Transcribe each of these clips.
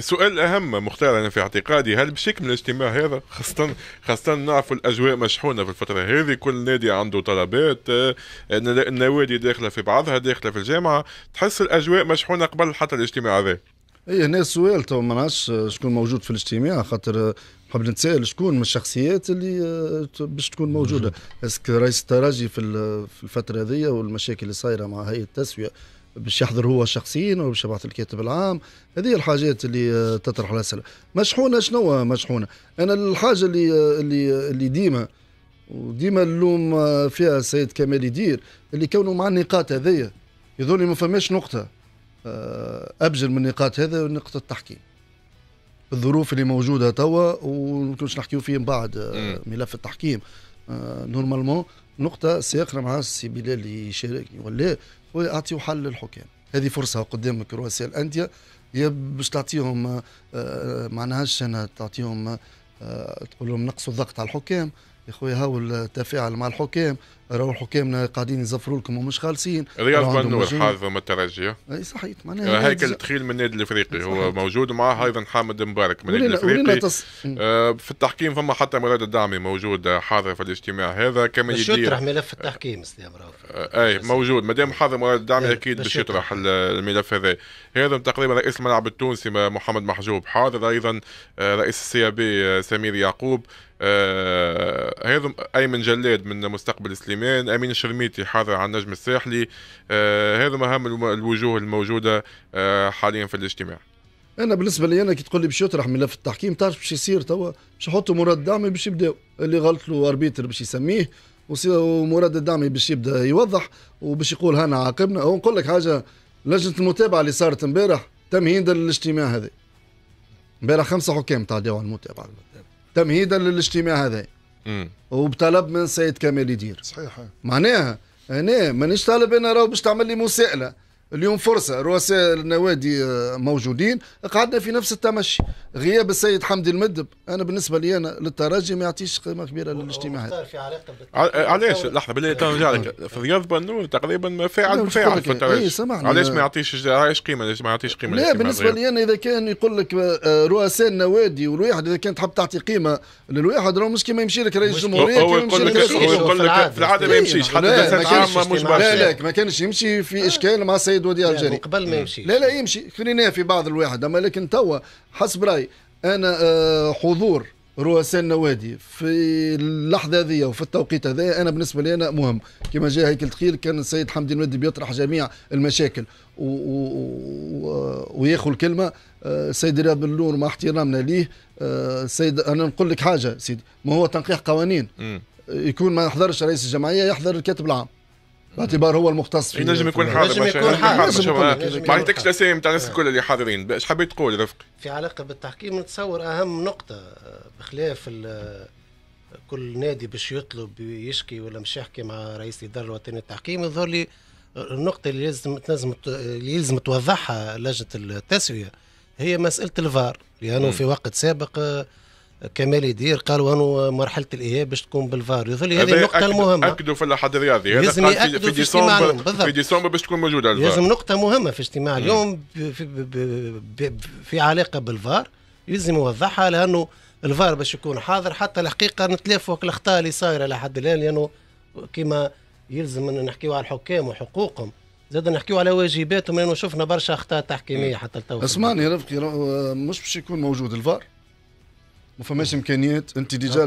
السؤال الأهم مختار أنا في اعتقادي هل بشكل من الاجتماع هذا خاصة خاصة نعرفوا الأجواء مشحونة في الفترة هذه كل نادي عنده طلبات النوادي آه، داخلة في بعضها داخلة في الجامعة تحس الأجواء مشحونة قبل حتى الاجتماع هذا اي هنا السؤال تو ما نعرفش شكون موجود في الاجتماع خاطر قبل نتسائل شكون من الشخصيات اللي آه، باش تكون موجوده اسك رئيس الترجي في الفتره هذه والمشاكل اللي صايره مع هيئه التسويه باش يحضر هو شخصيا وباش يبعث الكاتب العام هذه الحاجات اللي آه، تطرح الاسئله مشحونه شنو مشحونه انا الحاجه اللي آه، اللي آه، اللي ديما وديما اللوم فيها السيد كمال يدير اللي كونه مع النقاط هذيا يظن ما فماش نقطه ابجل من النقاط هذا نقطه التحكيم الظروف اللي موجوده توا ونكونش نحكيو فيه من بعد ملف التحكيم آه، نورمالمون نقطه سي مع السي بلال اللي يشارك ولا اعطيو حل للحكام هذه فرصه قدامك رؤساء الانديه يا باش تعطيهم آه، معناهاش انا تعطيهم آه، تقول لهم نقصوا الضغط على الحكام يا خويا هاو التفاعل مع الحكام راهو الحكام قاعدين يزفروا لكم ومش خالصين رياض بنور حاضر الترجي اي صحيح معناها آه، هيكل تخيل من النادي الافريقي هو موجود معاه ايضا حامد مبارك من النادي الافريقي تص... آه في التحكيم فما حتى مراد الدعمي موجود آه، حاضر في الاجتماع هذا كما باش يطرح ملف التحكيم استاذ آه،, آه اي موجود مادام حاضر مراد الدعمي اكيد باش يطرح الملف هذا هذا تقريبا رئيس الملعب التونسي محمد محجوب حاضر ايضا رئيس السي إيه بي سمير يعقوب آه هذو ايمن جلاد من مستقبل سليمان امين الشرميتي حاضر على النجم الساحلي آه هذو اهم الوجوه الموجوده آه حاليا في الاجتماع انا بالنسبه لي انا كي تقول لي باش يطرح ملف التحكيم تعرف باش يصير توا باش يحطوا مراد دعمي باش يبداو اللي غلط له اربيتر باش يسميه ومراد الدعمي باش يبدا يوضح وباش يقول هنا عاقبنا ونقول لك حاجه لجنه المتابعه اللي صارت امبارح تمهيدا للاجتماع هذا امبارح خمسه حكام تعداو على المتابعه تمهيدا للاجتماع هذا وبطلب من سيد كمال يدير صحيح معناها انا مانيش طالب انا راهو باش تعمل لي مساءله اليوم فرصه رؤساء النوادي آه، موجودين قعدنا في نفس التمشي غياب السيد حمدي المدب انا بالنسبه لي انا للترجي ما يعطيش قيمه كبيره للاجتماع هذا في آه، علاش لحظه بالله تو نرجع يعني لك في رياض انه تقريبا ما فاعل فاعل في الترجي إيه، علاش ما يعطيش علاش قيمه علاش ما يعطيش قيمه لا بالنسبه لي انا اذا كان يقول لك آه، رؤساء النوادي والواحد اذا كان تحب تعطي قيمه للواحد راه مش كيما يمشي لك رئيس الجمهوريه هو يقول لك هو يقول لك في العاده ما إيه، يمشيش حتى لا لا ما كانش يمشي في اشكال مع السيد السيد ودي الجري قبل ما يمشي لا لا يمشي خليناه في بعض الواحد اما لكن توا حسب رايي انا آه، حضور رؤساء النوادي في اللحظه هذه وفي التوقيت هذا انا بالنسبه لي انا مهم كما جاء هيكل تخيل كان السيد حمدي المدي بيطرح جميع المشاكل و... و... و... آه، وياخذ الكلمه آه، السيد رياض بن نور مع احترامنا ليه السيد انا نقول لك حاجه سيدي ما هو تنقيح قوانين م. يكون ما يحضرش رئيس الجمعيه يحضر الكاتب العام باعتبار هو المختص في ينجم إيه، يكون حاضر ينجم يكون حاضر ما عطيتكش الاسامي نتاع الناس الكل اللي حاضرين ايش حبيت تقول رفقي؟ في علاقه بالتحكيم نتصور اهم نقطه آه، بخلاف آه، كل نادي باش يطلب يشكي ولا مش يحكي مع رئيس الاداره الوطنيه للتحكيم يظهر لي النقطه اللي لازم لازم اللي لازم توضحها لجنه التسويه هي مساله الفار لانه يعني في وقت سابق آه، كمال يدير قالوا انه مرحله الاياب باش تكون بالفار يظل هذه النقطه أكد المهمه اكدوا في الرياضي هذه لازم في, ديسمبر في ديسمبر باش تكون موجوده الفار لازم نقطه مهمه في اجتماع اليوم في, في, في علاقه بالفار يلزم يوضحها لانه الفار باش يكون حاضر حتى الحقيقه نتلافوا الاخطاء اللي صايره لحد الان لانه كما يلزم نحكيوا على الحكام وحقوقهم زاد نحكيوا على واجباتهم لانه شفنا برشا اخطاء تحكيميه إيه. حتى لتو اسمعني رفقي مش باش يكون موجود الفار ما فماش امكانيات انت ديجا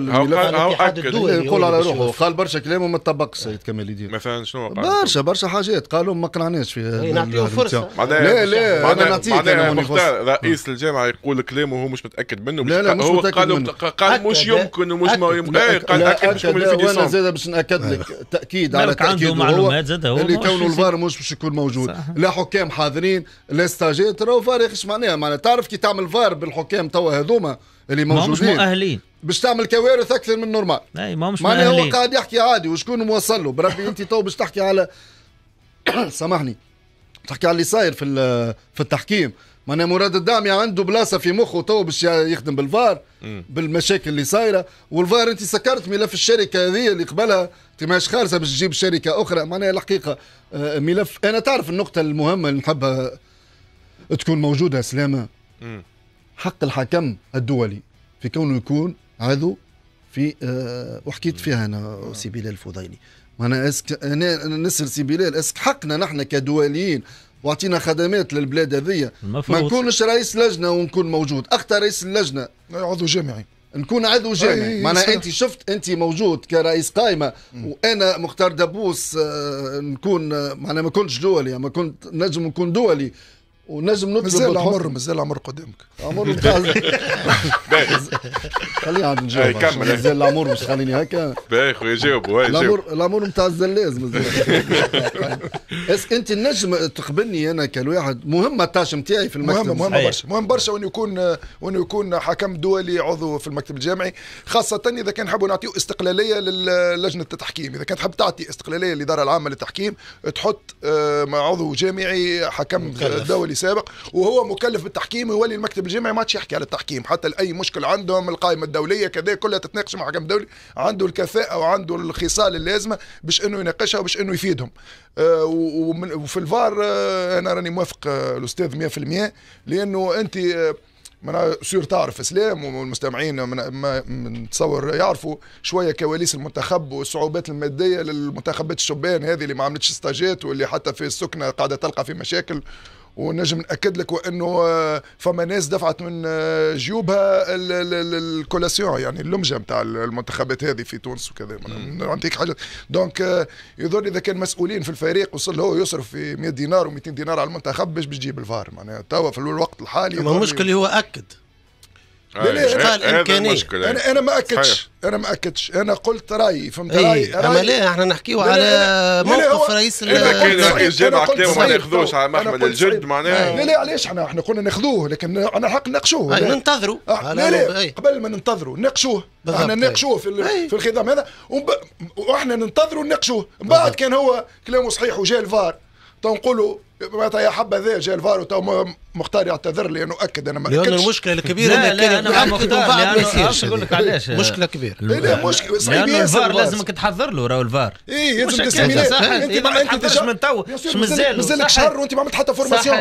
يقول على روحه قال برشا كلام وما طبقش سيد كمال يدير مثلا شنو قال برشا برشا حاجات قالوا ما قنعناش فيها نعطيه فرصه لا لا انا نعطيك انا مختار رئيس الجامعه يقول كلام وهو مش متاكد منه لا لا مش هو قال قال مش يمكن ومش إيه، قال اكد مش وانا زاد باش ناكد لك آه. تاكيد على تاكيد عنده معلومات زاد هو اللي كونه الفار مش باش يكون موجود لا حكام حاضرين لا ستاجات راهو فارق ايش معناها معناها تعرف كي تعمل فار بالحكام توا هذوما اللي موجودين مش مؤهلين باش تعمل كوارث اكثر من نورمال اي ما مش معناها هو قاعد يحكي عادي وشكون موصل له بربي انت تو باش تحكي على سامحني تحكي على اللي صاير في في التحكيم معناها مراد الدعمي يعني عنده بلاصه في مخه تو باش يخدم بالفار بالمشاكل اللي صايره والفار انت سكرت ملف الشركه هذه اللي قبلها انت ماهيش خالصه باش تجيب شركه اخرى معناها الحقيقه آه، ملف انا تعرف النقطه المهمه اللي نحبها تكون موجوده سلامه حق الحكم الدولي في كونه يكون عضو في أه وحكيت فيها انا سي بلال الفضيلي انا اسك انا نسال سي بلال اسك حقنا نحن كدوليين واعطينا خدمات للبلاد هذيا ما نكونش رئيس لجنه ونكون موجود اختار رئيس اللجنه عضو جامعي نكون عضو جامعي معناها انت شفت انت موجود كرئيس قائمه وانا مختار دبوس آه، نكون آه، معناها ما كنتش دولي ما كنت نجم نكون دولي ولازم نطلب مازال عمر مازال عمر قدامك عمر خليني عاد نجاوب مازال العمر مش خليني هكا باهي خويا جاوبوا العمر العمر نتاع الزلاز مازال اسك انت النجم تقبلني انا كالواحد مهمه التاش نتاعي في المكتب مهم مهم برشا مهم برشا وانه يكون وانه يكون حكم دولي عضو في المكتب الجامعي خاصه اذا كان نحبوا نعطيو استقلاليه للجنه التحكيم اذا كان تحب تعطي استقلاليه للاداره العامه للتحكيم تحط آه، عضو جامعي حكم دولي سابق وهو مكلف بالتحكيم ويولي المكتب الجمعي ما عادش يحكي على التحكيم حتى اي مشكل عندهم القائمه الدوليه كذا كلها تتناقش مع حكم دولي عنده الكفاءه وعنده الخصال اللازمه باش انه يناقشها وباش انه يفيدهم آه وفي الفار آه انا راني موافق آه الاستاذ 100% لانه انت آه، من سير تعرف اسلام والمستمعين من نتصور يعرفوا شويه كواليس المنتخب والصعوبات الماديه للمنتخبات الشبان هذه اللي ما عملتش استاجات واللي حتى في السكنه قاعده تلقى في مشاكل ونجم ناكد لك وانه آه، فما ناس دفعت من آه، جيوبها الكولاسيون يعني اللمجه نتاع المنتخبات هذه في تونس وكذا نعطيك حاجه دونك آه، يظن اذا كان مسؤولين في الفريق وصل هو يصرف في 100 دينار و200 دينار على المنتخب باش باش الفار معناها توا في الوقت الحالي المشكل هو اكد لا امكاني المشكلة. انا انا ما اكدش انا ما اكدش انا قلت رايي فهمت إيه، رايي اما لا احنا نحكيو على موقف رئيس اذا كان رئيس جامعه كلامه ما ناخذوش على محمد الجد معناها لا لا علاش احنا احنا قلنا ناخذوه لكن انا حق نقشوه ننتظروا آه، لا لا قبل ما ننتظروا نقشوه احنا نناقشوه في في الخضام هذا واحنا ننتظروا نناقشوه من بعد كان هو كلامه صحيح وجا الفار تو نقولوا معناتها يا حبه ذا جا الفار مختار يعتذر لي انه اكد انا ما اكدتش المشكله الكبيره لا لا انا مع مختار اقول لك علاش مشكله كبيره إيه، لا مشكله صعيبه لانه الفار لازمك تحضر له راهو الفار اي لازم انت ما تحضرش من تو مازال مازالك شهر وانت ما عملت حتى فورماسيون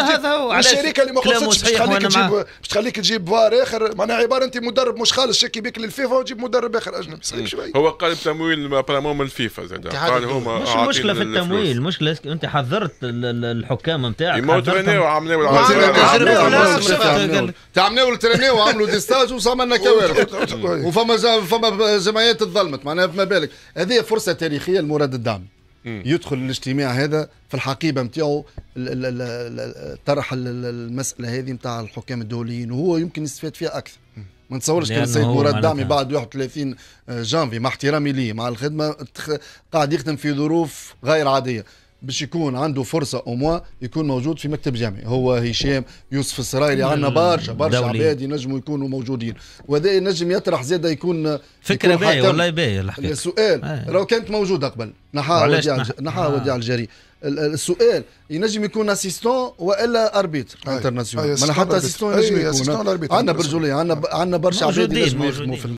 هذا هو الشركه اللي ما خلصتش تخليك تجيب باش تخليك تجيب فار اخر معناها عباره انت مدرب مش خالص شكي بك للفيفا وتجيب مدرب اخر اجنبي صعيب شويه هو قالب تمويل ابارامون من الفيفا زاد قال هما مش مشكله في التمويل المشكله انت حضرت الحكام نتاعك تعمناو لترناو وعملوا دي ستاج وصمنا كوارث وفما فما جمعيات تظلمت معناها فما بالك هذه فرصه تاريخيه لمراد الدعم يدخل الاجتماع هذا في الحقيبه نتاعو طرح المساله هذه نتاع الحكام الدوليين وهو يمكن يستفاد فيها اكثر ما نتصورش كان السيد مراد دعمي بعد 31 جانفي مع احترامي ليه مع الخدمه قاعد يخدم في ظروف غير عاديه باش يكون عنده فرصه او موا يكون موجود في مكتب جامعي هو هشام يوسف السرايلي يعني عندنا برشا برشا عباد ينجموا يكونوا موجودين وهذا ينجم يطرح زاده يكون فكره باهيه والله باهيه الحقيقه السؤال آه. لو كانت موجوده قبل نحاها وديع نحا نحاها وديع الجري السؤال ينجم يكون اسيستون والا اربيتر انترناسيونال حتى اسيستون ينجم يكون عندنا برجوليه عندنا عندنا برشا عباد ينجموا يخدموا في